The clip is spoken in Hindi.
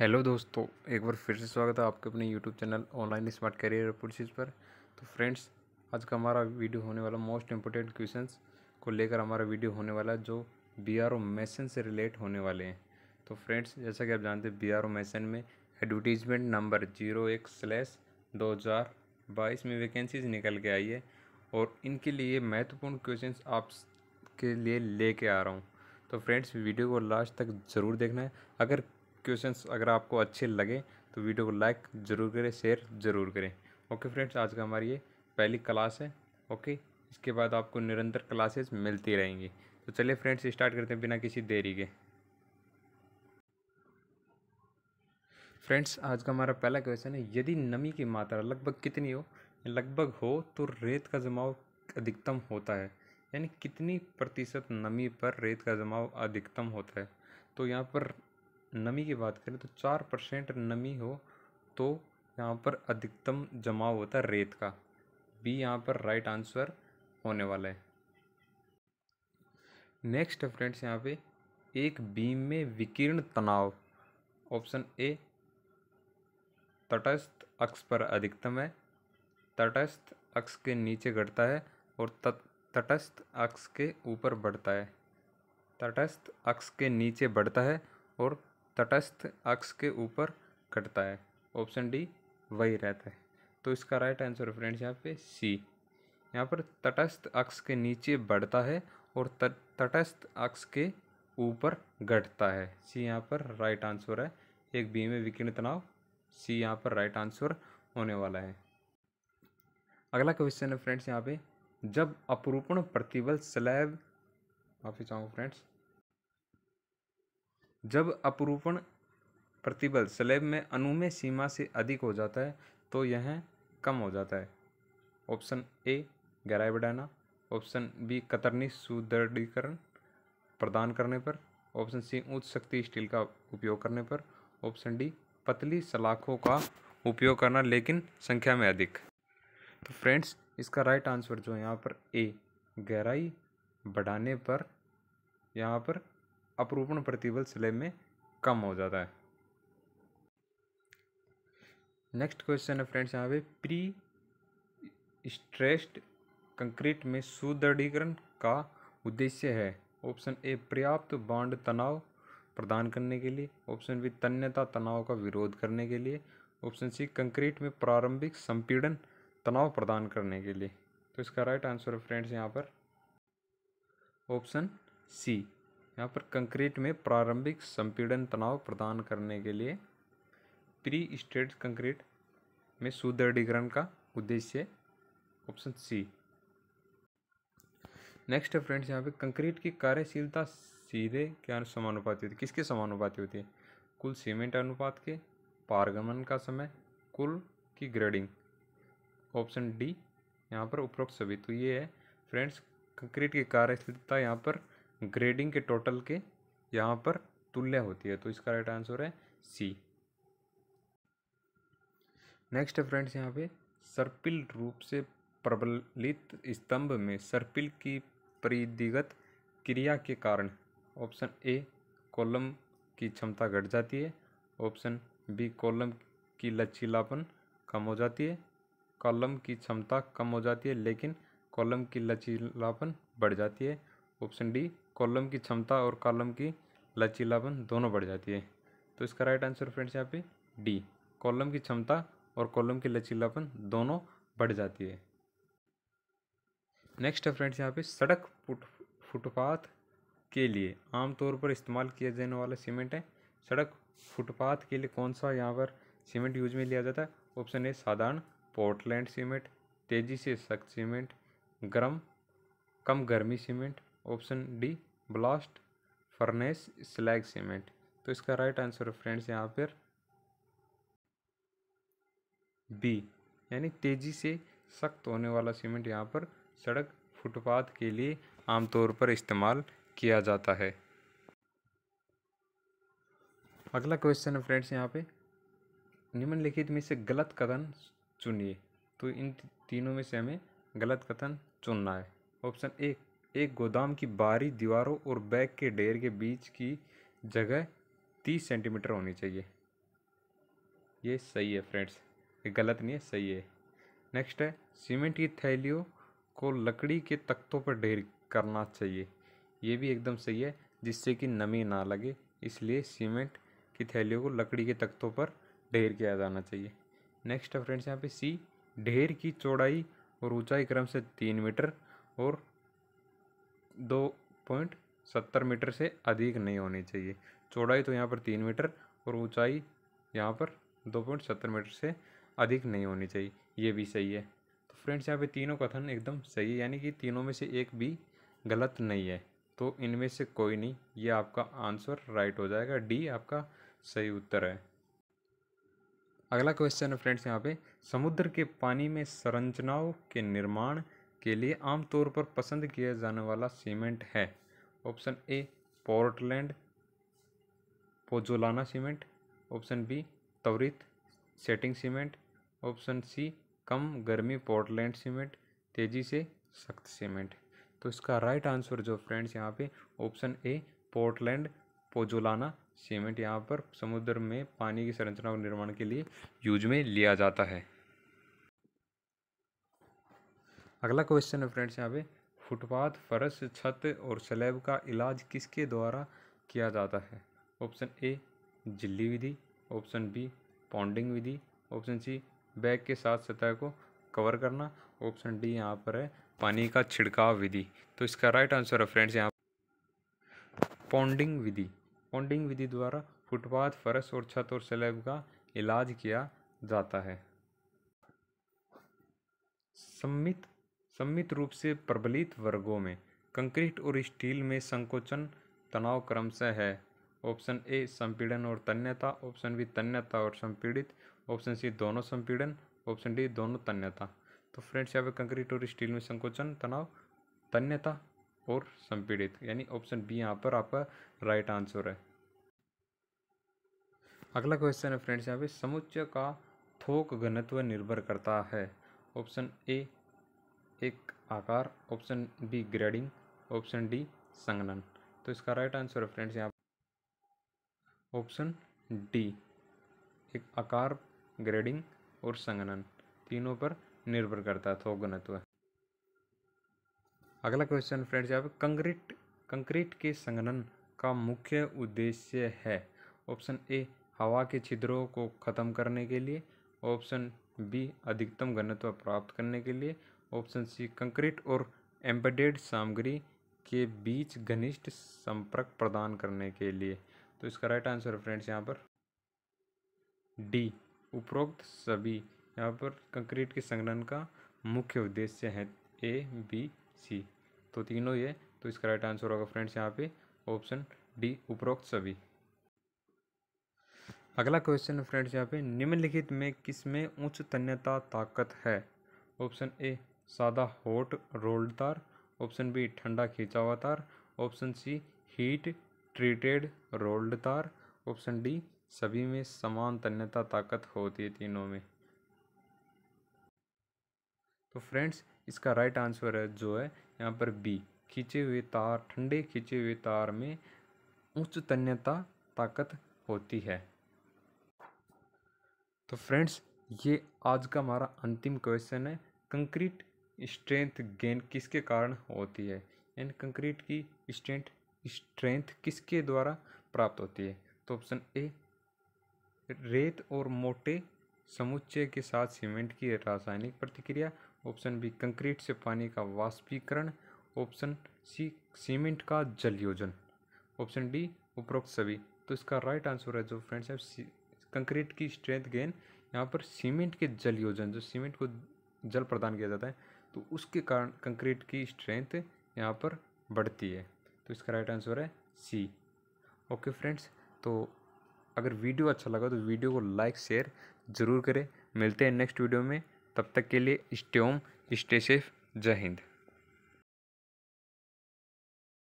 हेलो दोस्तों एक बार फिर से स्वागत है आपके अपने YouTube channel online smart career opportunities पर तो फ्रेंड्स आज का हमारा वीडियो होने वाला मोस्ट इम्पोर्टेंट क्वेश्चंस को लेकर हमारा वीडियो होने वाला जो बी आर ओ मैसन से रिलेट होने वाले हैं तो फ्रेंड्स जैसा कि आप जानते हैं बी आर ओ मैसन में एडवर्टीजमेंट नंबर जीरो एक स्लैस दो हज़ार बाईस में वैकेंसीज निकल के आई है और इनके लिए महत्वपूर्ण क्वेश्चन आपके लिए लेके आ रहा हूँ तो फ्रेंड्स वीडियो को लास्ट तक ज़रूर देखना है अगर क्वेश्चंस अगर आपको अच्छे लगे तो वीडियो को लाइक ज़रूर करें शेयर ज़रूर करें ओके फ्रेंड्स आज का हमारी ये पहली क्लास है ओके इसके बाद आपको निरंतर क्लासेस मिलती रहेंगी तो चलिए फ्रेंड्स स्टार्ट करते हैं बिना किसी देरी के फ्रेंड्स आज का हमारा पहला क्वेश्चन है यदि नमी की मात्रा लगभग कितनी हो लगभग हो तो रेत का जमाव अधिकतम होता है यानी कितनी प्रतिशत नमी पर रेत का जमाव अधिकतम होता है तो यहाँ पर नमी की बात करें तो चार परसेंट नमी हो तो यहाँ पर अधिकतम जमाव होता है रेत का बी यहाँ पर राइट आंसर होने वाला है नेक्स्ट है फ्रेंड्स यहाँ पे एक बीम में विकीर्ण तनाव ऑप्शन ए तटस्थ अक्ष पर अधिकतम है तटस्थ अक्ष के नीचे घटता है और तटस्थ अक्ष के ऊपर बढ़ता है तटस्थ अक्ष के नीचे बढ़ता है और तटस्थ अक्ष के ऊपर कटता है ऑप्शन डी वही रहता है तो इसका राइट आंसर फ्रेंड्स यहाँ पे सी यहाँ पर तटस्थ अक्ष के नीचे बढ़ता है और तटस्थ अक्ष के ऊपर घटता है सी यहाँ पर राइट आंसर है एक बी में विकिरण तनाव सी यहाँ पर राइट आंसर होने वाला है अगला क्वेश्चन है फ्रेंड्स यहाँ पे जब अपरूपण प्रतिबल स्लैब माफी चाहूँगा फ्रेंड्स जब अपरूपण प्रतिबल स्लैब में अनुमेय सीमा से अधिक हो जाता है तो यह कम हो जाता है ऑप्शन ए गहराई बढ़ाना ऑप्शन बी कतरनी सुदृढ़ीकरण प्रदान करने पर ऑप्शन सी उच्च शक्ति स्टील का उपयोग करने पर ऑप्शन डी पतली सलाखों का उपयोग करना लेकिन संख्या में अधिक तो फ्रेंड्स इसका राइट आंसर जो है यहाँ पर ए गहराई बढ़ाने पर यहाँ पर अपरूपण प्रतिबल स्लेब में कम हो जाता है नेक्स्ट क्वेश्चन है फ्रेंड्स यहाँ पे प्री स्ट्रेस्ड कंक्रीट में सुदृढ़ीकरण का उद्देश्य है ऑप्शन ए पर्याप्त बांड तनाव प्रदान करने के लिए ऑप्शन बी तन्यता तनाव का विरोध करने के लिए ऑप्शन सी कंक्रीट में प्रारंभिक संपीड़न तनाव प्रदान करने के लिए तो इसका राइट आंसर है फ्रेंड्स यहाँ पर ऑप्शन सी यहाँ पर कंक्रीट में प्रारंभिक संपीड़न तनाव प्रदान करने के लिए प्री स्टेट कंक्रीट में सुदृढ़ीकरण का उद्देश्य ऑप्शन सी नेक्स्ट है फ्रेंड्स यहाँ पे कंक्रीट की कार्यशीलता सीधे क्या समानुपाती होती है किसके समानुपाती होती है कुल सीमेंट अनुपात के पारगमन का समय कुल की ग्रेडिंग ऑप्शन डी यहाँ पर उपरोक्त सभी तो ये है फ्रेंड्स कंक्रीट की कार्यशीलता यहाँ पर ग्रेडिंग के टोटल के यहाँ पर तुल्य होती है तो इसका राइट आंसर है सी नेक्स्ट है फ्रेंड्स यहाँ पे सर्पिल रूप से प्रबलित स्तंभ में सर्पिल की परिधिगत क्रिया के कारण ऑप्शन ए कॉलम की क्षमता घट जाती है ऑप्शन बी कॉलम की लचीलापन कम हो जाती है कॉलम की क्षमता कम हो जाती है लेकिन कॉलम की लचीलापन बढ़ जाती है ऑप्शन डी कॉलम की क्षमता और कॉलम की लचीलापन दोनों बढ़ जाती है तो इसका राइट आंसर फ्रेंड्स यहाँ पे डी कॉलम की क्षमता और कॉलम की लचीलापन दोनों बढ़ जाती है नेक्स्ट है फ्रेंड्स यहाँ पे सड़क फुट फुटपाथ के लिए आमतौर पर इस्तेमाल किया जाने वाला सीमेंट है सड़क फुटपाथ के लिए कौन सा यहाँ पर सीमेंट यूज में लिया जाता है ऑप्शन ए साधारण पोर्टलैंड सीमेंट तेज़ी से सख्त सीमेंट गर्म कम गर्मी cement option D blast furnace slag cement तो इसका राइट आंसर है फ्रेंड्स यहाँ पर बी यानी तेज़ी से सख्त होने वाला सीमेंट यहाँ पर सड़क फुटपाथ के लिए आमतौर पर इस्तेमाल किया जाता है अगला क्वेश्चन है फ्रेंड्स यहाँ पे निम्नलिखित में से गलत कथन चुनिए तो इन तीनों में से हमें गलत कथन चुनना है ऑप्शन एक एक गोदाम की बाहरी दीवारों और बैग के ढेर के बीच की जगह तीस सेंटीमीटर होनी चाहिए ये सही है फ्रेंड्स ये गलत नहीं है सही है नेक्स्ट है सीमेंट की थैलियों को लकड़ी के तख्तों पर ढेर करना चाहिए ये भी एकदम सही है जिससे कि नमी ना लगे इसलिए सीमेंट की थैलियों को लकड़ी के तख्तों पर ढेर किया जाना चाहिए नेक्स्ट है फ्रेंड्स यहाँ पे सी ढेर की चौड़ाई और ऊंचाई क्रम से तीन मीटर और दो पॉइंट सत्तर मीटर से अधिक नहीं होनी चाहिए चौड़ाई तो यहाँ पर तीन मीटर और ऊंचाई यहाँ पर दो पॉइंट सत्तर मीटर से अधिक नहीं होनी चाहिए ये भी सही है तो फ्रेंड्स यहाँ पे तीनों कथन एकदम सही है यानी कि तीनों में से एक भी गलत नहीं है तो इनमें से कोई नहीं ये आपका आंसर राइट हो जाएगा डी आपका सही उत्तर है अगला क्वेश्चन है फ्रेंड्स यहाँ पे समुद्र के पानी में संरचनाओं के निर्माण के लिए आमतौर पर पसंद किया जाने वाला सीमेंट है option A Portland pozzolana cement option B त्वरित सेटिंग सीमेंट ऑप्शन सी कम गर्मी पोर्टलैंड सीमेंट तेज़ी से सख्त सीमेंट तो इसका राइट आंसर जो फ्रेंड्स यहाँ पे option A Portland pozzolana cement यहाँ पर समुद्र में पानी की संरचना और निर्माण के लिए यूज में लिया जाता है अगला क्वेश्चन है फ्रेंड्स यहाँ पे फुटपाथ फर्श छत और स्लैब का इलाज किसके द्वारा किया जाता है ऑप्शन ए झिल्ली विधि ऑप्शन बी पॉन्डिंग विधि ऑप्शन सी बैग के साथ सतह को कवर करना ऑप्शन डी यहाँ पर है पानी का छिड़काव विधि तो इसका राइट आंसर है फ्रेंड्स यहाँ पॉन्डिंग विधि पॉन्डिंग विधि द्वारा फुटपाथ फर्श और छत और स्लैब का इलाज किया जाता है सम्मित सम्मित रूप से प्रबलित वर्गों में कंक्रीट और स्टील में संकोचन तनाव क्रमशः है ऑप्शन ए संपीड़न और तन्यता ऑप्शन बी तन्यता और संपीड़ित ऑप्शन सी दोनों संपीड़न ऑप्शन डी दोनों तन्यता तो फ्रेंड्स यहाँ पे कंक्रीट और स्टील में संकोचन तनाव तन्यता और संपीड़ित यानी ऑप्शन बी यहाँ पर आपका राइट आंसर है अगला क्वेश्चन है फ्रेंड्स यहाँ पे समुच्चय का थोक घनत्व निर्भर करता है ऑप्शन ए एक आकार option B grading option D संगनन तो इसका राइट आंसर है फ्रेंड्स यहाँ ऑप्शन डी एक आकार ग्रेडिंग और संगनन तीनों पर निर्भर करता है थोक तो घनत्व अगला क्वेश्चन फ्रेंड्स यहाँ पर कंक्रीट कंक्रीट के संगनन का मुख्य उद्देश्य है ऑप्शन ए हवा के छिद्रों को ख़त्म करने के लिए ऑप्शन बी अधिकतम घनत्व प्राप्त करने के लिए ऑप्शन सी कंक्रीट और एम्बेडेड सामग्री के बीच घनिष्ठ संपर्क प्रदान करने के लिए तो इसका राइट आंसर है फ्रेंड्स यहाँ पर डी उपरोक्त सभी यहाँ पर कंक्रीट के संगठन का मुख्य उद्देश्य है ए बी सी तो तीनों ये तो इसका राइट आंसर होगा फ्रेंड्स यहाँ पे ऑप्शन डी उपरोक्त सभी अगला क्वेश्चन है फ्रेंड्स यहाँ पे निम्नलिखित में किसमें उच्च तन्यता ताकत है ऑप्शन ए सादा हॉट रोल्ड तार ऑप्शन बी ठंडा खींचा हुआ तार option C heat treated rolled तार ऑप्शन डी सभी में समान तन्यता ताकत होती है तीनों में तो फ्रेंड्स इसका राइट आंसर है जो है यहाँ पर बी खींचे हुए तार ठंडे खींचे हुए तार में उच्च तन्यता ताकत होती है तो फ्रेंड्स ये आज का हमारा अंतिम क्वेश्चन है कंक्रीट स्ट्रेंथ गेन किसके कारण होती है एंड कंक्रीट की स्ट्रेंथ स्ट्रेंथ किसके द्वारा प्राप्त होती है तो ऑप्शन ए रेत और मोटे समुच्चय के साथ सीमेंट की रासायनिक प्रतिक्रिया ऑप्शन बी कंक्रीट से पानी का वाष्पीकरण ऑप्शन सी सीमेंट का जलयोजन ऑप्शन डी उपरोक्त सभी तो इसका राइट आंसर है जो फ्रेंड्स है कंक्रीट की स्ट्रेंथ गेन यहाँ पर सीमेंट के जलयोजन जो सीमेंट को जल प्रदान किया जाता है तो उसके कारण कंक्रीट की स्ट्रेंथ यहाँ पर बढ़ती है तो इसका राइट आंसर है सी ओके फ्रेंड्स तो अगर वीडियो अच्छा लगा तो वीडियो को लाइक शेयर ज़रूर करें मिलते हैं नेक्स्ट वीडियो में तब तक के लिए स्टे होम स्टे सेफ जय हिंद